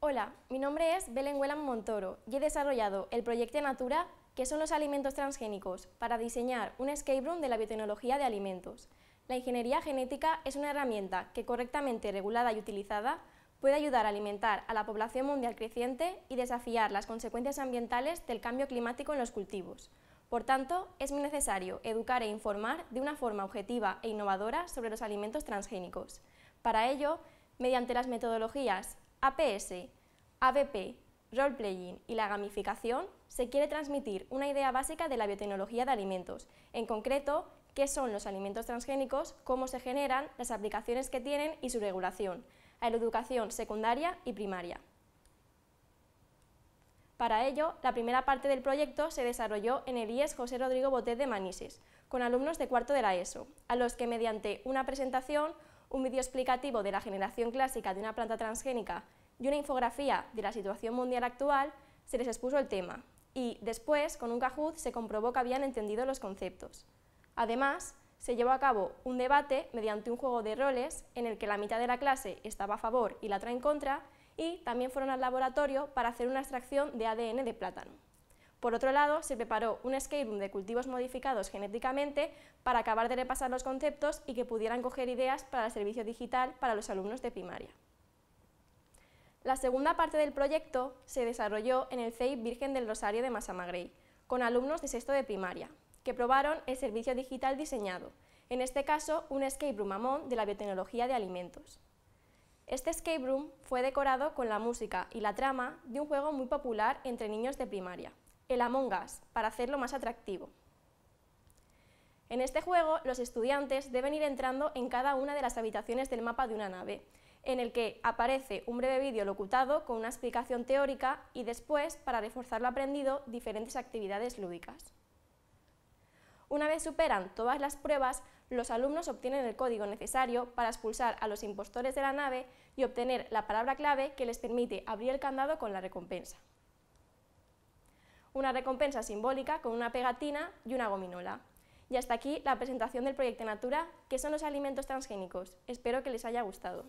Hola, mi nombre es Belén Huelan Montoro y he desarrollado el proyecto Natura, que son los alimentos transgénicos, para diseñar un escape room de la biotecnología de alimentos. La ingeniería genética es una herramienta que correctamente regulada y utilizada puede ayudar a alimentar a la población mundial creciente y desafiar las consecuencias ambientales del cambio climático en los cultivos. Por tanto, es muy necesario educar e informar de una forma objetiva e innovadora sobre los alimentos transgénicos. Para ello, mediante las metodologías APS, ABP, role-playing y la gamificación, se quiere transmitir una idea básica de la biotecnología de alimentos, en concreto, qué son los alimentos transgénicos, cómo se generan, las aplicaciones que tienen y su regulación, a la educación secundaria y primaria. Para ello, la primera parte del proyecto se desarrolló en el IES José Rodrigo Botet de Manises, con alumnos de cuarto de la ESO, a los que mediante una presentación un vídeo explicativo de la generación clásica de una planta transgénica y una infografía de la situación mundial actual, se les expuso el tema y, después, con un cajuz se comprobó que habían entendido los conceptos. Además, se llevó a cabo un debate mediante un juego de roles en el que la mitad de la clase estaba a favor y la otra en contra y también fueron al laboratorio para hacer una extracción de ADN de plátano. Por otro lado, se preparó un escape room de cultivos modificados genéticamente para acabar de repasar los conceptos y que pudieran coger ideas para el servicio digital para los alumnos de primaria. La segunda parte del proyecto se desarrolló en el CEI Virgen del Rosario de Masamagrey, con alumnos de sexto de primaria, que probaron el servicio digital diseñado, en este caso un escape room amón de la biotecnología de alimentos. Este escape room fue decorado con la música y la trama de un juego muy popular entre niños de primaria el Among Us, para hacerlo más atractivo. En este juego, los estudiantes deben ir entrando en cada una de las habitaciones del mapa de una nave, en el que aparece un breve vídeo locutado con una explicación teórica y después, para reforzar lo aprendido, diferentes actividades lúdicas. Una vez superan todas las pruebas, los alumnos obtienen el código necesario para expulsar a los impostores de la nave y obtener la palabra clave que les permite abrir el candado con la recompensa una recompensa simbólica con una pegatina y una gominola. Y hasta aquí la presentación del proyecto Natura, que son los alimentos transgénicos. Espero que les haya gustado.